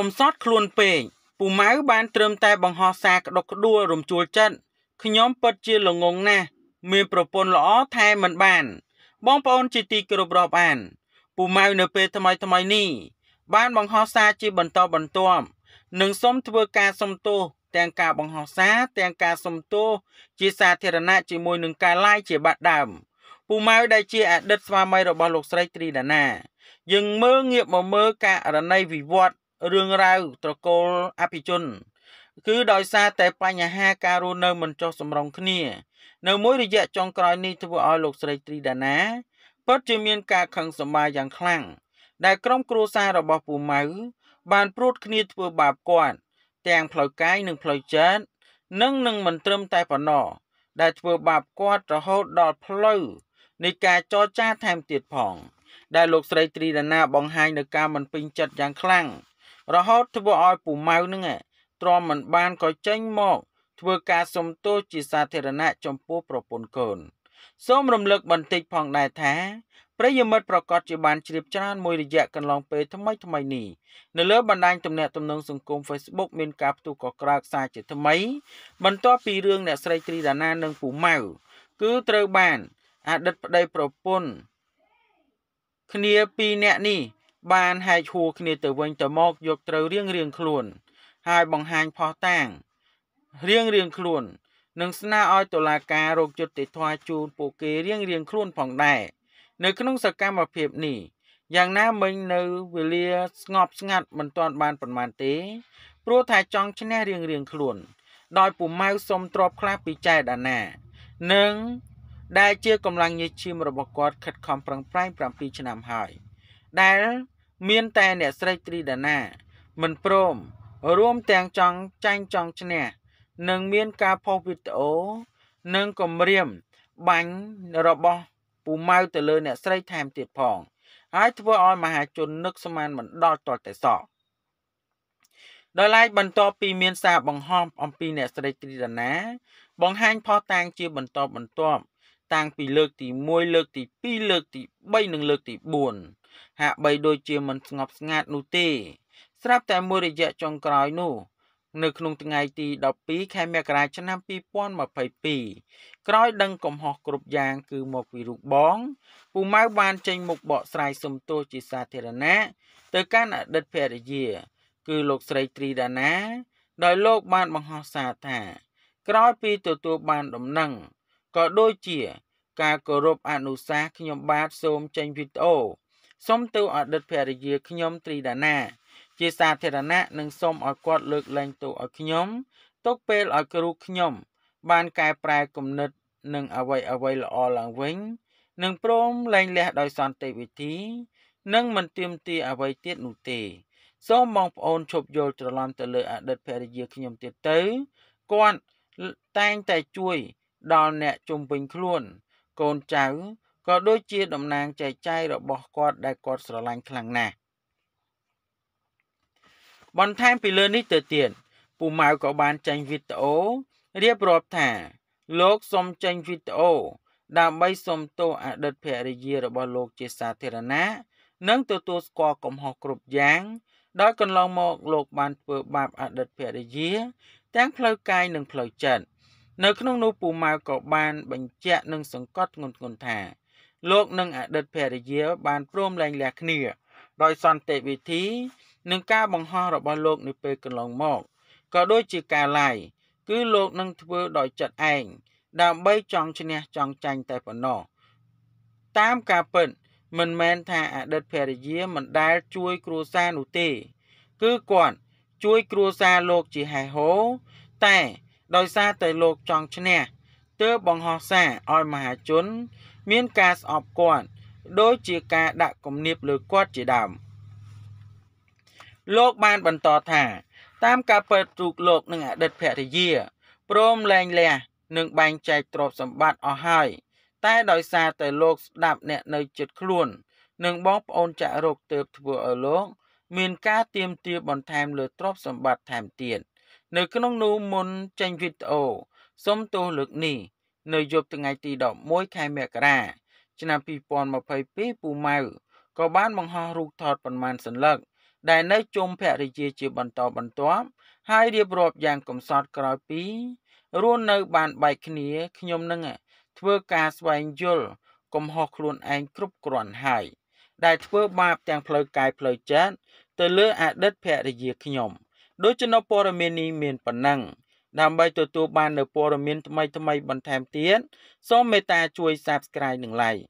កុំសត់ខ្លួនពេកពូម៉ៅបានត្រឹមតែ បង្ហោះសារក្តុកក្តួលរំជួលចិត្តខ្ញុំពិតជាល្ងងណាស់មានប្រពន្ធល្អថែមិនបាន បងប្អូនជាទីគោរពរាប់អានពូម៉ៅនៅពេលថ្មីថ្មីនេះ បានបង្ហោះសារជាបន្តបន្ទាប់និងសូមធ្វើការសុំទោសទាំងការបង្ហោះសារទាំងការសុំទោសជាសាធារណៈជាមួយនឹងការឡាយជាបាត់ដើមពូម៉ៅដែលជាអតីតស្វាមីរបស់លោកស្រីត្រីដាណាយើងមើលងាកមកមើលការរណីវិវត្តរឿងរ៉ាវត្រកូលអភិជន គឺដោយសារតែបញ្ហាការរស់នៅមិនចុះសម្រុងគ្នានៅមួយរយៈចុងក្រោយនេះធ្វើឲ្យលោកស្រីត្រីដាណាពិតជាមានការខឹងសម្បាយ៉ាងខ្លាំងដែលក្រុមគ្រួសាររបស់ពូម៉ៅបានព្រួតគ្នាធ្វើបាបគាត់ទាំងផ្លូវកាយនិងផ្លូវចិត្តនិងនឹងមិនត្រឹមតែប៉ុណ្ណោះដែលធ្វើបាបគាត់រហូតដល់ផ្លូវនៃការចរចាថែមទៀតផង ដែលលោកស្រីត្រីដាណាបង្ហាញនៅការមិនពេញចិត្តយ៉ាងខ្លាំងរហូតធ្វើឲ្យពូម៉ៅនឹងទ្រាំមិនបានក៏ចេញមក ធ្វើការសុំទោសជាសាធារណៈចំពោះប្រពន្ធកូនសូមរំលឹកបន្តិចផងដែរថាប្រិយមិត្តប្រកាសជាបានជ្រាបច្រើនមួយរយៈកន្លងពេលថ្មីថ្មីនេះនៅលើបណ្ដាញទំនាក់ទំនង សង្គម Facebook មានការផ្ទុះកក្រើកសារជាថ្មីបន្ទាប់ពីរឿងអ្នកស្រីត្រីដាណានិងពូម៉ៅគឺត្រូវបានអតីតប្តីប្រពន្ធគ្នាពីរនាក់នេះបានហែកហួរគ្នាទៅវិញទៅមកយកត្រូវរៀងរៀងខ្លួន ហើយបង្ហាញផោះតាងរៀងរៀងខ្លួននិងស្នើឲ្យតុលាការរកយុត្តិធម៌ជូនពួកគេរៀងរៀងខ្លួនផងដែរនៅក្នុងសកម្មភាពនេះយ៉ាងណាមិញនៅវេលា ស្ងប់ស្ងាត់មិនទាន់បានប៉ុន្មានទេ ព្រោះថាចង់ឈ្នះរៀងរៀងខ្លួនដោយពូម៉ៅសុំទ្របខ្លះពីចែកដាណានិងដែលជាកម្លាំងញើសឈាមរបស់គាត់ខិតខំប្រឹងប្រែង7ឆ្នាំហើយ។ដែល មានតែអ្នកស្រីត្រីដាណា មិនព្រមរួមទាំងចង់ចាញ់ចង់ឈ្នះនិងមានការផុសវីដេអូនិងគម្រាមបាញ់របស់ពូម៉ៅទៅលើ អ្នកស្រីថែមទៀតផងហើយធ្វើឲ្យមហាជននឹកស្មានមិនដល់តលតែសោះដោយឡែកបន្ទាប់ពីមានសារបង្ហោះអំពីអ្នកស្រីត្រីដាណា បង្ហាញផុសតាងជាបន្តបន្ទាប់តាំងពីលើកទី1លើកទី2លើកទី3និងលើកទី4ហាក់បីដូចជាមិនស្ងប់ស្ងាត់នោះទេ ស្រាប់តែមួយរយៈចុងក្រោយនោះនៅក្នុងថ្ងៃទី12ខែមករាឆ្នាំ2022ក្រោយដឹងកំហុសគ្រប់យ៉ាងគឺមកពីរូបបងពូម៉ៅបានចេញមុខបកស្រាយសុំទោសជាសាធារណៈទៅកាន់អតីតភរិយាគឺលោកស្រីត្រីដាណាដោយលោកបានបង្ហោះសារថាក្រោយពីទទួលបានដំណឹងក៏ដូចជា ការគោរពអនុសាសន៍ខ្ញុំបាទសូមចេញវីដេអូសូមទៅអតីតភរិយាខ្ញុំត្រីដាណា ជាសាធារណៈនិងសូមឲ្យគាត់លើកលែងទោសឲ្យខ្ញុំ ទុកពេលឲ្យគ្រូខ្ញុំបានកែប្រែគំនិត និងអ្វីអ្វីល្អឡើងវិញ និងព្រមលែងលះដោយសន្តិវិធី និងមិនទៀមទាអ្វីទៀតនោះទេ សូមបងប្អូនឈប់យល់ច្រឡំទៅលើអតីតភរិយាខ្ញុំទៀតទៅគាត់តែងតែជួយដល់អ្នកជុំវិញខ្លួន កូនចៅក៏ដូចជាតំណាងចែកចាយរបស់គាត់ដែលគាត់ស្រឡាញ់ខ្លាំងណាស់បន្ថែមពីលើនេះទៅទៀតពូម៉ៅក៏បានចេញវីដេអូរៀបរាប់ថាលោកសុំចេញវីដេអូដើម្បី សុំទោសអតីតភរិយារបស់លោក ជាសាធារណៈនិងទទួលស្គាល់កំហុសគ្រប់យ៉ាងដោយកន្លងមកលោកបានធ្វើបាបអតីតភរិយាទាំងផ្លូវកាយនិងផ្លូវចិត្តនៅក្នុងនោះពូម៉ៅក៏បាន បញ្ជាក់និងសង្កត់ធ្ងន់ធ្ងរថា លោកនិងអតីតភរិយា បានព្រមលែងលះគ្នាដោយសន្តិវិធីនឹងការបង្ហោះរបស់លោកនៅពេលកន្លងមកក៏ដូចជាការឡាយគឺលោកនឹងធ្វើដោយចិត្តឯងដើម្បីចង់ឈ្នះចង់ចាញ់តែប៉ុណ្ណោះតាមការពិតមិនមែនថាអតីតភរិយាមិនដែលជួយគ្រួសារនោះទេ គឺគាត់ជួយគ្រួសារលោកជាហេហោតែដោយសារតែលោកចង់ឈ្នះទើបបង្ហោះសារឲ្យមហាជនមានការស្អប់គាត់ដោយជាការដាក់គំនាបលើគាត់ជាដើមលោកបានបន្តថា តាមការពិតទូកលោកនិងអតីតភរិយាព្រមលែងលះនិងបែងចែកទ្រព្យសម្បត្តិអស់ហើយតែដោយសារតែលោកស្ដាប់អ្នកនៅចិត្តខ្លួន និងបងប្អូនចាក់រោគទើបធ្វើឲ្យលោកមានការទៀមទាបន្ថែមលើទ្រព្យសម្បត្តិថែមទៀត។នៅក្នុងនោះមុនចេញវីដេអូសុំទោសលើកនេះនៅយប់ថ្ងៃទី11ខែមករាឆ្នាំ2022ពូម៉ៅក៏បានបង្ហោះរូបថតប៉ុន្មានសន្លឹក ដែល នៅជុំភរិយាជាបន្តបន្ទាប់ហើយរៀបរាប់យ៉ាងកំសត់ក្រោយពីរស់នៅ បានបែកគ្នាខ្ញុំនឹងធ្វើការស្វែងយល់កំហុសខ្លួនឯងគ្រប់គ្រាន់ហើយដែលធ្វើបាប ទាំងផ្លូវកាយផ្លូវចិត្តទៅលើអតីតភរិយាខ្ញុំ។ដូច្នេះព័ត៌មាននេះមានប៉ុណ្ណឹង ដើម្បីទទួលបាននូវព័ត៌មានថ្មីៗបន្ថែមទៀតសូមមេត្តាជួយ Subscribe និង Like